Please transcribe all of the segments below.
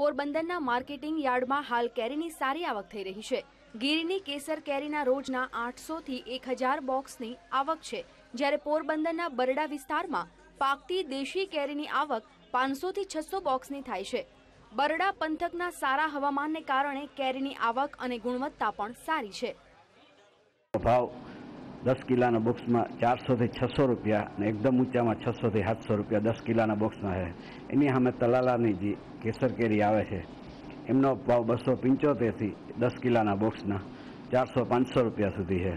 પોરબંદરના માર્કેટિંગ યાર્ડમાં હાલ કેરીની સારી આવક થઈ રહી છે ગીરની કેસર કેરીના રોજના આઠસોથી એક હજાર બોક્સની આવક છે જ્યારે પોરબંદરના બરડા વિસ્તારમાં પાકતી દેશી કેરીની આવક પાંચસોથી છસો બોક્સની થાય છે બરડા પંથકના સારા હવામાનને કારણે કેરીની આવક અને ગુણવત્તા પણ સારી છે ભાવ દસ કિલાના બોક્સમાં ચારસોથી છસો રૂપિયા અને એકદમ ઊંચામાં છસોથી સાતસો રૂપિયા દસ કિલાના બોક્સના છે એની સામે તલાલાની જે કેસર કેરી આવે છે એમનો ભાવ બસો પંચોતેરથી દસ કિલાના બોક્સના ચારસો પાંચસો રૂપિયા સુધી છે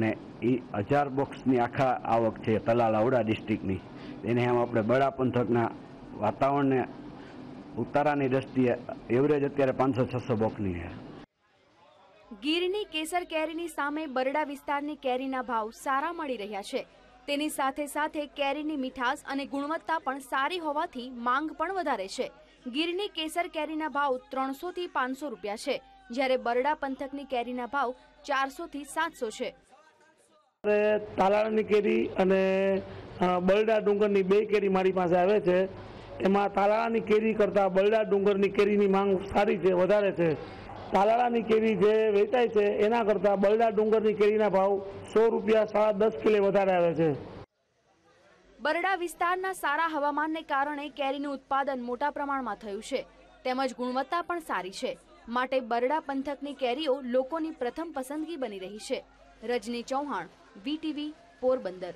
ને એ હજાર બોક્સની આખા આવક છે તલાલા ઉડા ડિસ્ટ્રિક્ટની એને આમ આપણે બડા પંથકના વાતાવરણને ઉતારાની દ્રષ્ટિએ એવરેજ અત્યારે પાંચસો છસો બોક્સની છે ગીરની કેસર કેરીની સામે બરડા વિસ્તારની કેરીના ભાવ સારા મળી રહ્યા છે તેની સાથે સાથે કેરીની મીઠાશ અને ગુણવત્તા પણ સારી હોવાથી માંગ પણ વધારે છે ગીરની કેસર કેરીના ભાવ ત્રણસો થી પાંચસો રૂપિયા છે જ્યારે બરડા પંથકની કેરીના ભાવ ચારસો થી સાતસો છે તાલાળાની કેરી અને બરડા ડુંગરની બે કેરી મારી પાસે આવે છે એમાં તાલાળાની કેરી કરતાં બરડા ડુંગરની કેરીની માંગ સારી છે વધારે છે તાલાળાની કેરી જે વેચાય છે એના કરતાં બલડા ડુંગરની કેરીના ભાવ સો રૂપિયા સાડા દસ કિલો વધારે આવે છે બરડા વિસ્તારના સારા હવામાનને કારણે કેરીનું ઉત્પાદન મોટા પ્રમાણમાં થયું છે તેમજ ગુણવત્તા પણ સારી છે માટે બરડા પંથકની કેરીઓ લોકોની પ્રથમ પસંદગી બની રહી છે રજની ચૌહાણ વીટીવી પોરબંદર